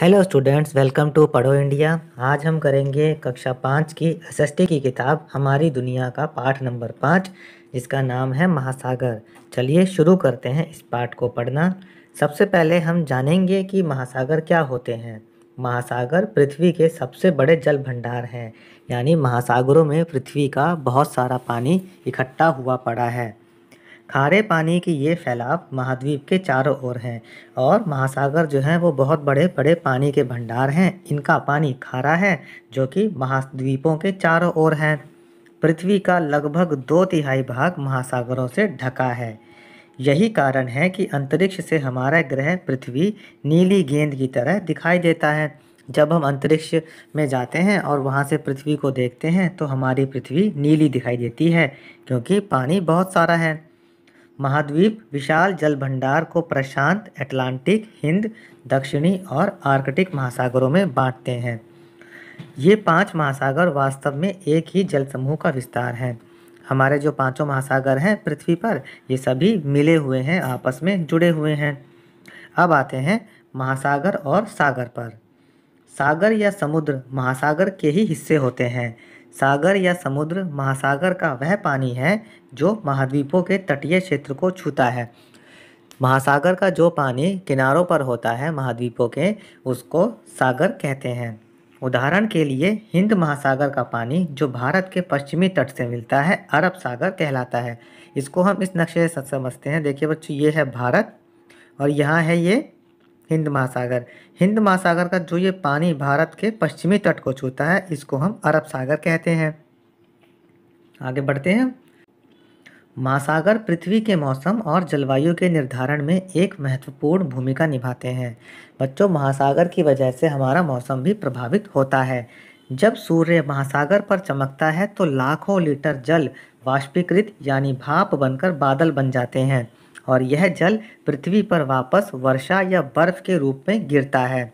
hello students welcome to Padho India आज हम करेंगे कक्षा पाँच की एस की किताब हमारी दुनिया का पाठ नंबर पाँच जिसका नाम है महासागर चलिए शुरू करते हैं इस पाठ को पढ़ना सबसे पहले हम जानेंगे कि महासागर क्या होते हैं महासागर पृथ्वी के सबसे बड़े जल भंडार हैं यानी महासागरों में पृथ्वी का बहुत सारा पानी इकट्ठा हुआ पड़ा है खारे पानी की ये फैलाव महाद्वीप के चारों ओर हैं और महासागर जो हैं वो बहुत बड़े बड़े पानी के भंडार हैं इनका पानी खारा है जो कि महाद्वीपों के चारों ओर है पृथ्वी का लगभग दो तिहाई भाग महासागरों से ढका है यही कारण है कि अंतरिक्ष से हमारा ग्रह पृथ्वी नीली गेंद की तरह दिखाई देता है जब हम अंतरिक्ष में जाते हैं और वहाँ से पृथ्वी को देखते हैं तो हमारी पृथ्वी नीली दिखाई देती है क्योंकि पानी बहुत सारा है महाद्वीप विशाल जल भंडार को प्रशांत अटलांटिक हिंद दक्षिणी और आर्कटिक महासागरों में बांटते हैं ये पांच महासागर वास्तव में एक ही जल समूह का विस्तार है हमारे जो पांचों महासागर हैं पृथ्वी पर ये सभी मिले हुए हैं आपस में जुड़े हुए हैं अब आते हैं महासागर और सागर पर सागर या समुद्र महासागर के ही हिस्से होते हैं सागर या समुद्र महासागर का वह पानी है जो महाद्वीपों के तटीय क्षेत्र को छूता है महासागर का जो पानी किनारों पर होता है महाद्वीपों के उसको सागर कहते हैं उदाहरण के लिए हिंद महासागर का पानी जो भारत के पश्चिमी तट से मिलता है अरब सागर कहलाता है इसको हम इस नक्शे से समझते हैं देखिए बच्चों ये है भारत और यहाँ है ये हिंद महासागर हिंद महासागर का जो ये पानी भारत के पश्चिमी तट को छूता है इसको हम अरब सागर कहते हैं आगे बढ़ते हैं महासागर पृथ्वी के मौसम और जलवायु के निर्धारण में एक महत्वपूर्ण भूमिका निभाते हैं बच्चों महासागर की वजह से हमारा मौसम भी प्रभावित होता है जब सूर्य महासागर पर चमकता है तो लाखों लीटर जल वाष्पीकृत यानी भाप बनकर बादल बन जाते हैं और यह जल पृथ्वी पर वापस वर्षा या बर्फ के रूप में गिरता है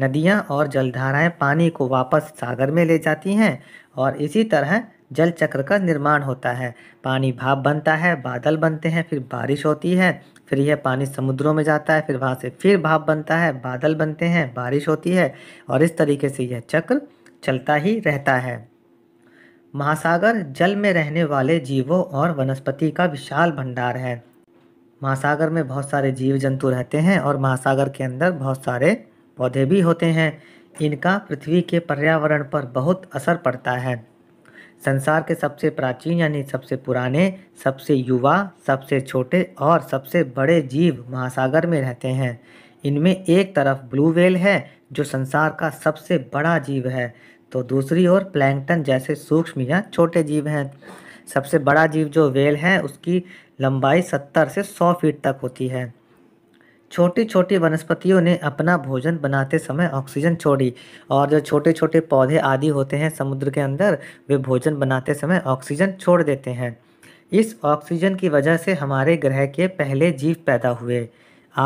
नदियाँ और जलधाराएँ पानी को वापस सागर में ले जाती हैं और इसी तरह जल चक्र का निर्माण होता है पानी भाप बनता है बादल बनते हैं फिर बारिश होती है फिर यह पानी समुद्रों में जाता है फिर वहाँ से फिर भाप बनता है बादल बनते हैं बारिश होती है और इस तरीके से यह चक्र चलता ही रहता है महासागर जल में रहने वाले जीवों और वनस्पति का विशाल भंडार है महासागर में बहुत सारे जीव जंतु रहते हैं और महासागर के अंदर बहुत सारे पौधे भी होते हैं इनका पृथ्वी के पर्यावरण पर बहुत असर पड़ता है संसार के सबसे प्राचीन यानी सबसे पुराने सबसे युवा सबसे छोटे और सबसे बड़े जीव महासागर में रहते हैं इनमें एक तरफ ब्लू वेल है जो संसार का सबसे बड़ा जीव है तो दूसरी ओर प्लैंकटन जैसे सूक्ष्म या छोटे जीव हैं सबसे बड़ा जीव जो वेल है उसकी लंबाई 70 से 100 फीट तक होती है छोटी छोटी वनस्पतियों ने अपना भोजन बनाते समय ऑक्सीजन छोड़ी और जो छोटे छोटे पौधे आदि होते हैं समुद्र के अंदर वे भोजन बनाते समय ऑक्सीजन छोड़ देते हैं इस ऑक्सीजन की वजह से हमारे ग्रह के पहले जीव पैदा हुए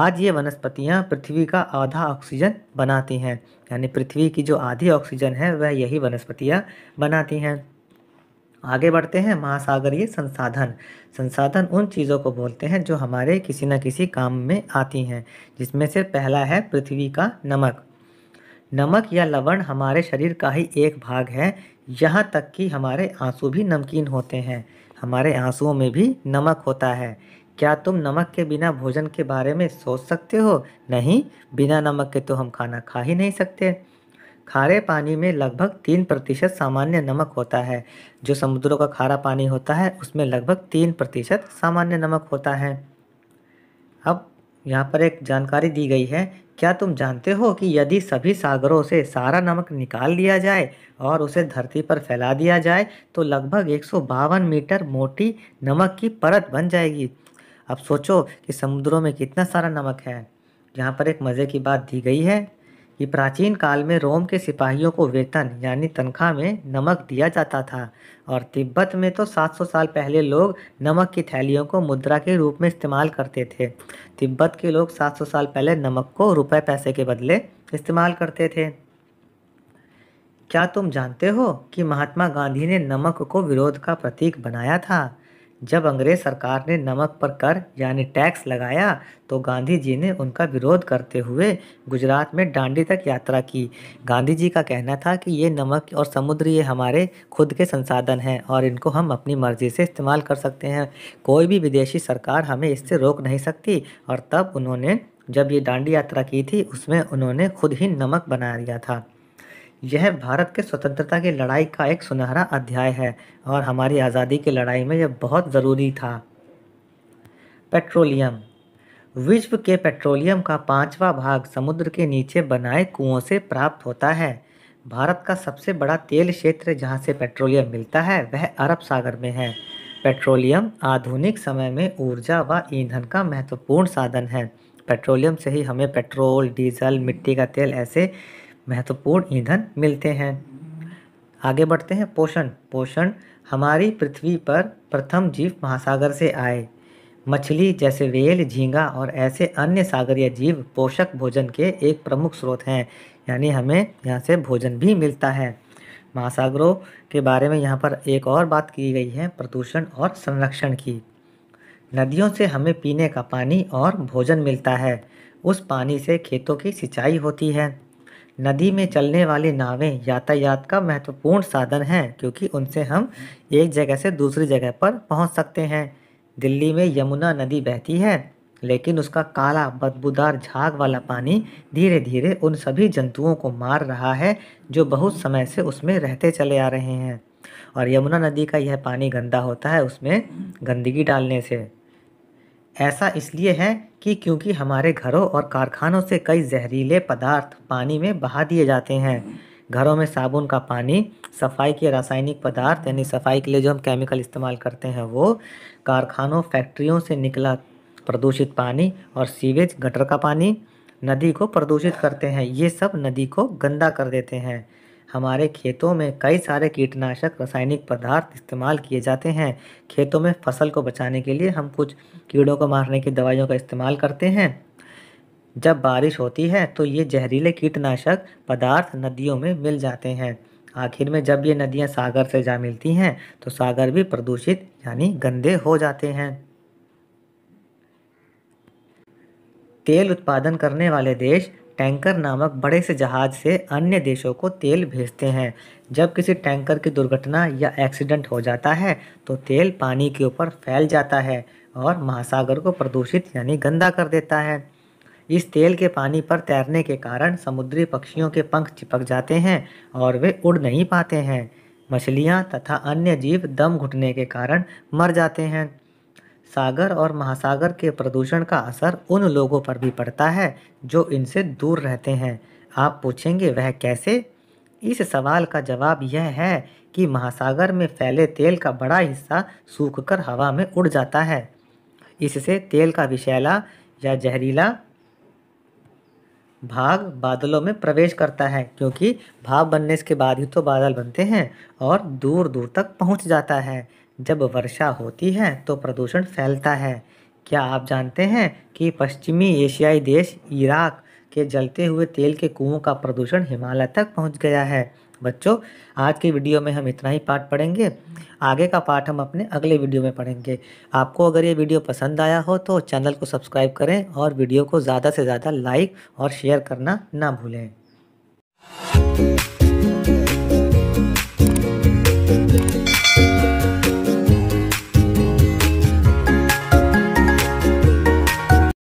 आज ये वनस्पतियाँ पृथ्वी का आधा ऑक्सीजन बनाती हैं यानी पृथ्वी की जो आधी ऑक्सीजन है वह यही वनस्पतियाँ बनाती हैं आगे बढ़ते हैं महासागरीय संसाधन संसाधन उन चीज़ों को बोलते हैं जो हमारे किसी न किसी काम में आती हैं जिसमें से पहला है पृथ्वी का नमक नमक या लवण हमारे शरीर का ही एक भाग है यहाँ तक कि हमारे आंसू भी नमकीन होते हैं हमारे आंसुओं में भी नमक होता है क्या तुम नमक के बिना भोजन के बारे में सोच सकते हो नहीं बिना नमक के तो हम खाना खा ही नहीं सकते खारे पानी में लगभग तीन प्रतिशत सामान्य नमक होता है जो समुद्रों का खारा पानी होता है उसमें लगभग तीन प्रतिशत सामान्य नमक होता है अब यहाँ पर एक जानकारी दी गई है क्या तुम जानते हो कि यदि सभी सागरों से सारा नमक निकाल लिया जाए और उसे धरती पर फैला दिया जाए तो लगभग एक मीटर मोटी नमक की परत बन जाएगी अब सोचो कि समुद्रों में कितना सारा नमक है यहाँ पर एक मज़े की बात दी गई है कि प्राचीन काल में रोम के सिपाहियों को वेतन यानी तनख्वाह में नमक दिया जाता था और तिब्बत में तो 700 साल पहले लोग नमक की थैलियों को मुद्रा के रूप में इस्तेमाल करते थे तिब्बत के लोग 700 साल पहले नमक को रुपए पैसे के बदले इस्तेमाल करते थे क्या तुम जानते हो कि महात्मा गांधी ने नमक को विरोध का प्रतीक बनाया था जब अंग्रेज सरकार ने नमक पर कर यानी टैक्स लगाया तो गांधी जी ने उनका विरोध करते हुए गुजरात में डांडी तक यात्रा की गांधी जी का कहना था कि ये नमक और समुद्र ये हमारे खुद के संसाधन हैं और इनको हम अपनी मर्ज़ी से इस्तेमाल कर सकते हैं कोई भी विदेशी सरकार हमें इससे रोक नहीं सकती और तब उन्होंने जब ये डांडी यात्रा की थी उसमें उन्होंने खुद ही नमक बना लिया था यह भारत के स्वतंत्रता की लड़ाई का एक सुनहरा अध्याय है और हमारी आज़ादी की लड़ाई में यह बहुत ज़रूरी था पेट्रोलियम विश्व के पेट्रोलियम का पांचवा भाग समुद्र के नीचे बनाए कुओं से प्राप्त होता है भारत का सबसे बड़ा तेल क्षेत्र जहां से पेट्रोलियम मिलता है वह अरब सागर में है पेट्रोलियम आधुनिक समय में ऊर्जा व ईंधन का महत्वपूर्ण साधन है पेट्रोलियम से ही हमें पेट्रोल डीजल मिट्टी का तेल ऐसे महत्वपूर्ण ईंधन मिलते हैं आगे बढ़ते हैं पोषण पोषण हमारी पृथ्वी पर प्रथम जीव महासागर से आए मछली जैसे वेल झींगा और ऐसे अन्य सागरीय जीव पोषक भोजन के एक प्रमुख स्रोत हैं यानी हमें यहाँ से भोजन भी मिलता है महासागरों के बारे में यहाँ पर एक और बात की गई है प्रदूषण और संरक्षण की नदियों से हमें पीने का पानी और भोजन मिलता है उस पानी से खेतों की सिंचाई होती है नदी में चलने वाली नावें यातायात का महत्वपूर्ण साधन हैं क्योंकि उनसे हम एक जगह से दूसरी जगह पर पहुंच सकते हैं दिल्ली में यमुना नदी बहती है लेकिन उसका काला बदबूदार झाग वाला पानी धीरे धीरे उन सभी जंतुओं को मार रहा है जो बहुत समय से उसमें रहते चले आ रहे हैं और यमुना नदी का यह पानी गंदा होता है उसमें गंदगी डालने से ऐसा इसलिए है कि क्योंकि हमारे घरों और कारखानों से कई जहरीले पदार्थ पानी में बहा दिए जाते हैं घरों में साबुन का पानी सफाई के रासायनिक पदार्थ यानी सफाई के लिए जो हम केमिकल इस्तेमाल करते हैं वो कारखानों फैक्ट्रियों से निकला प्रदूषित पानी और सीवेज गटर का पानी नदी को प्रदूषित करते हैं ये सब नदी को गंदा कर देते हैं हमारे खेतों में कई सारे कीटनाशक रासायनिक पदार्थ इस्तेमाल किए जाते हैं खेतों में फसल को बचाने के लिए हम कुछ कीड़ों को मारने की दवाइयों का इस्तेमाल करते हैं जब बारिश होती है तो ये जहरीले कीटनाशक पदार्थ नदियों में मिल जाते हैं आखिर में जब ये नदियाँ सागर से जा मिलती हैं तो सागर भी प्रदूषित यानी गंदे हो जाते हैं तेल उत्पादन करने वाले देश टैंकर नामक बड़े से जहाज से अन्य देशों को तेल भेजते हैं जब किसी टैंकर की दुर्घटना या एक्सीडेंट हो जाता है तो तेल पानी के ऊपर फैल जाता है और महासागर को प्रदूषित यानी गंदा कर देता है इस तेल के पानी पर तैरने के कारण समुद्री पक्षियों के पंख चिपक जाते हैं और वे उड़ नहीं पाते हैं मछलियाँ तथा अन्य जीव दम घुटने के कारण मर जाते हैं सागर और महासागर के प्रदूषण का असर उन लोगों पर भी पड़ता है जो इनसे दूर रहते हैं आप पूछेंगे वह कैसे इस सवाल का जवाब यह है कि महासागर में फैले तेल का बड़ा हिस्सा सूखकर हवा में उड़ जाता है इससे तेल का विषैला या जहरीला भाग बादलों में प्रवेश करता है क्योंकि भाप बनने के बाद ही तो बादल बनते हैं और दूर दूर तक पहुंच जाता है जब वर्षा होती है तो प्रदूषण फैलता है क्या आप जानते हैं कि पश्चिमी एशियाई देश इराक के जलते हुए तेल के कुओं का प्रदूषण हिमालय तक पहुंच गया है बच्चों आज के वीडियो में हम इतना ही पाठ पढ़ेंगे आगे का पाठ हम अपने अगले वीडियो में पढ़ेंगे आपको अगर ये वीडियो पसंद आया हो तो चैनल को सब्सक्राइब करें और वीडियो को ज़्यादा से ज़्यादा लाइक और शेयर करना ना भूलें